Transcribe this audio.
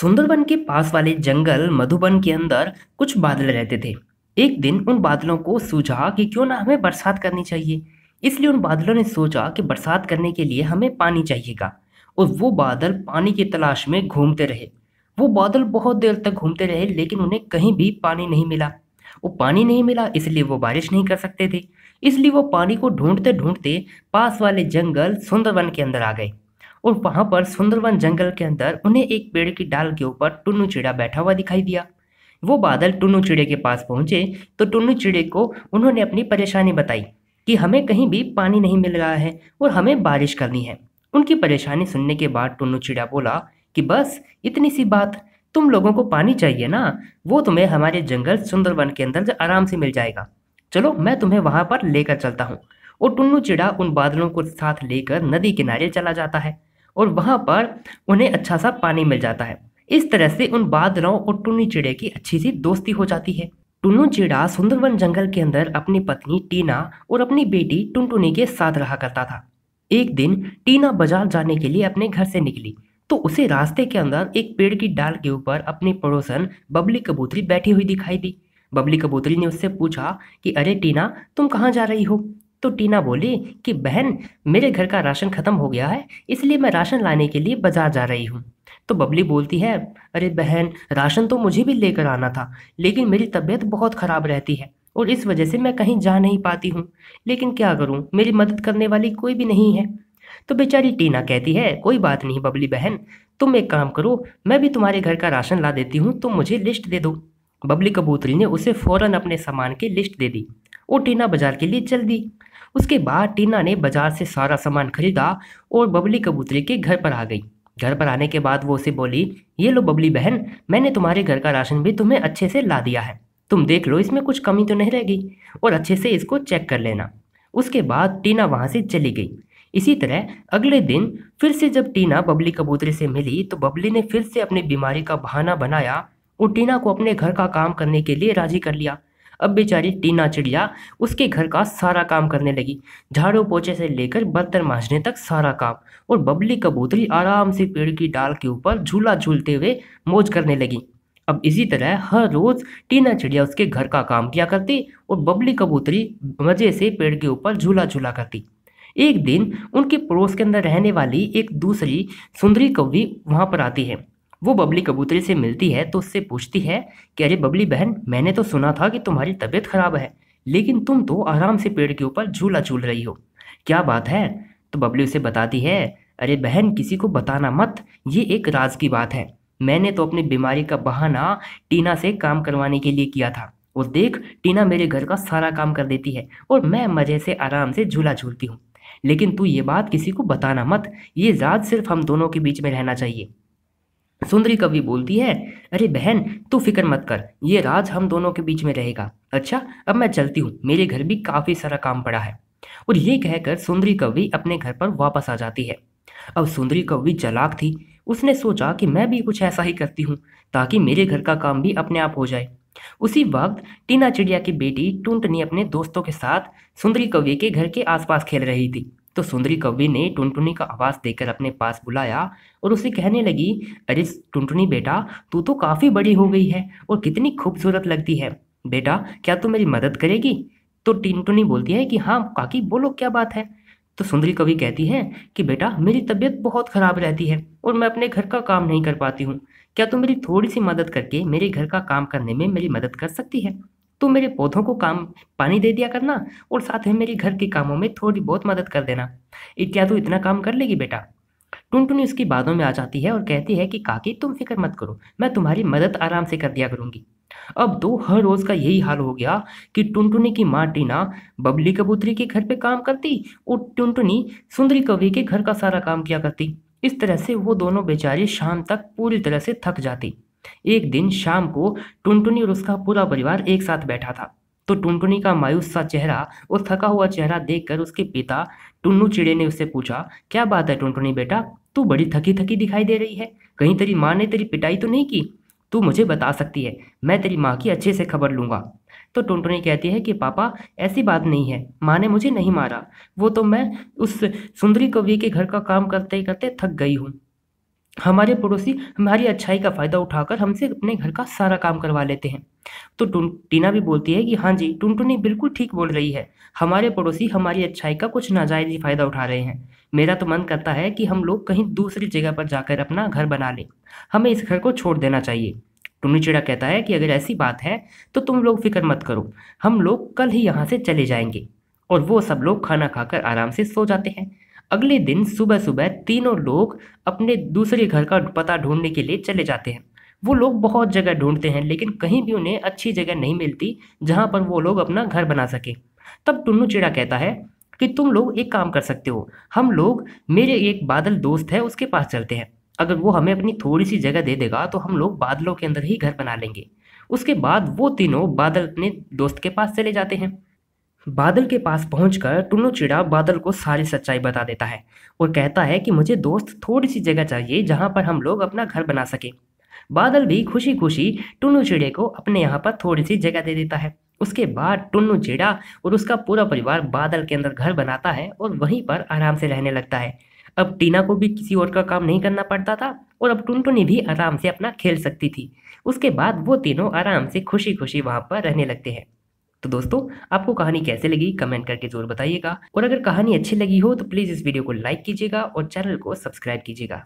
सुंदरबन के पास वाले जंगल मधुबन के अंदर कुछ बादल रहते थे एक दिन उन बादलों को सूझा कि क्यों ना हमें बरसात करनी चाहिए इसलिए उन बादलों ने सोचा कि बरसात करने के लिए हमें पानी चाहिएगा और वो बादल पानी की तलाश में घूमते रहे वो बादल बहुत देर तक घूमते रहे लेकिन उन्हें कहीं भी पानी नहीं मिला वो पानी नहीं मिला इसलिए वो बारिश नहीं कर सकते थे इसलिए वो पानी को ढूंढते ढूंढते पास वाले जंगल सुंदरवन के अंदर आ गए और वहां पर सुंदरवन जंगल के अंदर उन्हें एक पेड़ की डाल के ऊपर टुन्नू चिड़ा बैठा हुआ दिखाई दिया वो बादल टुन्नू चिड़े के पास पहुंचे तो टुन्नू चिड़े को उन्होंने अपनी परेशानी बताई कि हमें कहीं भी पानी नहीं मिल रहा है और हमें बारिश करनी है उनकी परेशानी सुनने के बाद टुन्नू चिड़ा बोला कि बस इतनी सी बात तुम लोगों को पानी चाहिए ना वो तुम्हें हमारे जंगल सुंदरवन के अंदर आराम से मिल जाएगा चलो मैं तुम्हें वहाँ पर लेकर चलता हूँ और टुन्नू चिड़ा उन बादलों को साथ लेकर नदी किनारे चला जाता है और वहाँ पर उन्हें अच्छा सा पानी मिल जाता है इस तरह से उन बादलों और टुन्नी चिड़े की अच्छी सी दोस्ती हो जाती है टुन्नू चिड़ा सुंदरवन जंगल के अंदर अपनी पत्नी टीना और अपनी बेटी टुनटुनी के साथ रहा करता था एक दिन टीना बाजार जाने के लिए अपने घर से निकली तो उसे रास्ते के अंदर एक पेड़ की डाल के ऊपर अपनी पड़ोसन बबली कबूतरी बैठी हुई दिखाई दी बबली कबूतरी ने उससे पूछा कि अरे टीना तुम कहाँ जा रही हो तो टीना बोली कि बहन मेरे घर का राशन ख़त्म हो गया है इसलिए मैं राशन लाने के लिए बाज़ार जा रही हूँ तो बबली बोलती है अरे बहन राशन तो मुझे भी लेकर आना था लेकिन मेरी तबीयत बहुत ख़राब रहती है और इस वजह से मैं कहीं जा नहीं पाती हूँ लेकिन क्या करूँ मेरी मदद करने वाली कोई भी नहीं है तो बेचारी टीना कहती है कोई बात नहीं बबली बहन तुम एक काम करो मैं भी तुम्हारे घर का राशन ला देती हूँ तुम मुझे लिस्ट दे दो बबली कबूतरी ने उसे फ़ौरन अपने सामान की लिस्ट दे दी और टीना बाजार के लिए चल दी उसके बाद टीना ने बाजार से सारा सामान खरीदा और बबली कबूतरे के घर पर आ गई घर पर आने के बाद वो उसे बोली ये लो बबली बहन मैंने तुम्हारे घर का राशन भी तुम्हें अच्छे से ला दिया है तुम देख लो इसमें कुछ कमी तो नहीं रहेगी और अच्छे से इसको चेक कर लेना उसके बाद टीना वहाँ से चली गई इसी तरह अगले दिन फिर से जब टीना बबली कबूतरे से मिली तो बबली ने फिर से अपनी बीमारी का बहाना बनाया और टीना को अपने घर का काम करने के लिए राजी कर लिया अब बेचारी टीना चिड़िया उसके घर का सारा काम करने लगी झाड़ू पोछे से लेकर बर्तन माँजने तक सारा काम और बबली कबूतरी आराम से पेड़ की डाल के ऊपर झूला झूलते हुए मौज करने लगी अब इसी तरह हर रोज़ टीना चिड़िया उसके घर का काम किया करती और बबली कबूतरी मज़े से पेड़ के ऊपर झूला झूला करती एक दिन उनके पड़ोस के अंदर रहने वाली एक दूसरी सुंदरी कौवी वहाँ पर आती है वो बबली कबूतरी से मिलती है तो उससे पूछती है कि अरे बबली बहन मैंने तो सुना था कि तुम्हारी तबीयत खराब है लेकिन तुम तो आराम से पेड़ के ऊपर झूला झूल रही हो क्या बात है तो बबली उसे बताती है अरे बहन किसी को बताना मत ये एक राज की बात है मैंने तो अपनी बीमारी का बहाना टीना से काम करवाने के लिए किया था और देख टीना मेरे घर का सारा काम कर देती है और मैं मज़े से आराम से झूला झूलती हूँ लेकिन तू ये बात किसी को बताना मत ये राज सिर्फ हम दोनों के बीच में रहना चाहिए सुंदरी कवि बोलती है अरे बहन तू फिक्र मत कर ये राज हम दोनों के बीच में रहेगा अच्छा अब मैं चलती हूँ मेरे घर भी काफ़ी सारा काम पड़ा है और ये कहकर सुंदरी कवि अपने घर पर वापस आ जाती है अब सुंदरी कवि चलाक थी उसने सोचा कि मैं भी कुछ ऐसा ही करती हूँ ताकि मेरे घर का काम भी अपने आप हो जाए उसी वक्त टीना चिड़िया की बेटी टूंटनी अपने दोस्तों के साथ सुंदरी कवि के घर के आसपास खेल रही थी तो सुंदरी कवि ने टुनटुनी का आवाज़ देकर अपने पास बुलाया और उसे कहने लगी अरे टुनटुनी बेटा तू तो काफ़ी बड़ी हो गई है और कितनी खूबसूरत लगती है बेटा क्या तू मेरी मदद करेगी तो टिनटुनी बोलती है कि हाँ काकी बोलो क्या बात है तो सुंदरी कवि कहती है कि बेटा मेरी तबीयत बहुत ख़राब रहती है और मैं अपने घर का काम नहीं कर पाती हूँ क्या तुम तो मेरी थोड़ी सी मदद करके मेरे घर का काम करने में मेरी मदद कर सकती है तो मेरे पौधों को काम पानी दे दिया करना और साथ में मेरे घर के कामों में थोड़ी बहुत मदद कर देना इत्या तो इतना काम कर लेगी बेटा टुनटुन उसकी बातों में आ जाती है और कहती है कि काकी तुम फिक्र मत करो मैं तुम्हारी मदद आराम से कर दिया करूँगी अब तो हर रोज़ का यही हाल हो गया कि टुनटुनी की माँ टीना बबली कबूतरी के घर पे काम करती और टुनटुनी सुंदरी कवि के घर का सारा काम किया करती इस तरह से वो दोनों बेचारी शाम तक पूरी तरह से थक जाती एक दिन शाम को टुनटुनी और उसका पूरा परिवार एक साथ बैठा था तो टुनटुनी का मायूस सा चेहरा और थका हुआ चेहरा देखकर उसके पिता टुन्नू चिड़े ने उससे पूछा क्या बात है टुनटुनी बेटा तू बड़ी थकी थकी दिखाई दे रही है कहीं तेरी माँ ने तेरी पिटाई तो नहीं की तू मुझे बता सकती है मैं तेरी माँ की अच्छे से खबर लूँगा तो टुनटुनी कहती है कि पापा ऐसी बात नहीं है माँ ने मुझे नहीं मारा वो तो मैं उस सुंदरी कवि के घर का काम करते करते थक गई हूँ हमारे पड़ोसी हमारी अच्छाई का फ़ायदा उठाकर हमसे अपने घर का सारा काम करवा लेते हैं तो टीना भी बोलती है कि हाँ जी टुनटुनी बिल्कुल ठीक बोल रही है हमारे पड़ोसी हमारी अच्छाई का कुछ नाजायज ही फ़ायदा उठा रहे हैं मेरा तो मन करता है कि हम लोग कहीं दूसरी जगह पर जाकर अपना घर बना लें हमें इस घर को छोड़ देना चाहिए टुनू चिड़ा कहता है कि अगर ऐसी बात है तो तुम लोग फिक्र मत करो हम लोग कल ही यहाँ से चले जाएंगे और वो सब लोग खाना खाकर आराम से सो जाते हैं अगले दिन सुबह सुबह तीनों लोग अपने दूसरे घर का पता ढूंढने के लिए चले जाते हैं वो लोग बहुत जगह ढूंढते हैं लेकिन कहीं भी उन्हें अच्छी जगह नहीं मिलती जहाँ पर वो लोग अपना घर बना सके तब टुन्नू चिड़ा कहता है कि तुम लोग एक काम कर सकते हो हम लोग मेरे एक बादल दोस्त है उसके पास चलते हैं अगर वो हमें अपनी थोड़ी सी जगह दे देगा तो हम लोग बादलों के अंदर ही घर बना लेंगे उसके बाद वो तीनों बादल अपने दोस्त के पास चले जाते हैं बादल के पास पहुंचकर टुन्नू चिड़ा बादल को सारी सच्चाई बता देता है और कहता है कि मुझे दोस्त थोड़ी सी जगह चाहिए जहां पर हम लोग अपना घर बना सकें बादल भी खुशी खुशी टुन्नू चिड़े को अपने यहाँ पर थोड़ी सी जगह दे देता है उसके बाद टुन्नू चिड़ा और उसका पूरा परिवार बादल के अंदर घर बनाता है और वहीं पर आराम से रहने लगता है अब टीना को भी किसी और का काम नहीं करना पड़ता था और अब टुनटुनी भी आराम से अपना खेल सकती थी उसके बाद वो तीनों आराम से खुशी खुशी वहाँ पर रहने लगते हैं तो दोस्तों आपको कहानी कैसे लगी कमेंट करके जरूर बताइएगा और अगर कहानी अच्छी लगी हो तो प्लीज़ इस वीडियो को लाइक कीजिएगा और चैनल को सब्सक्राइब कीजिएगा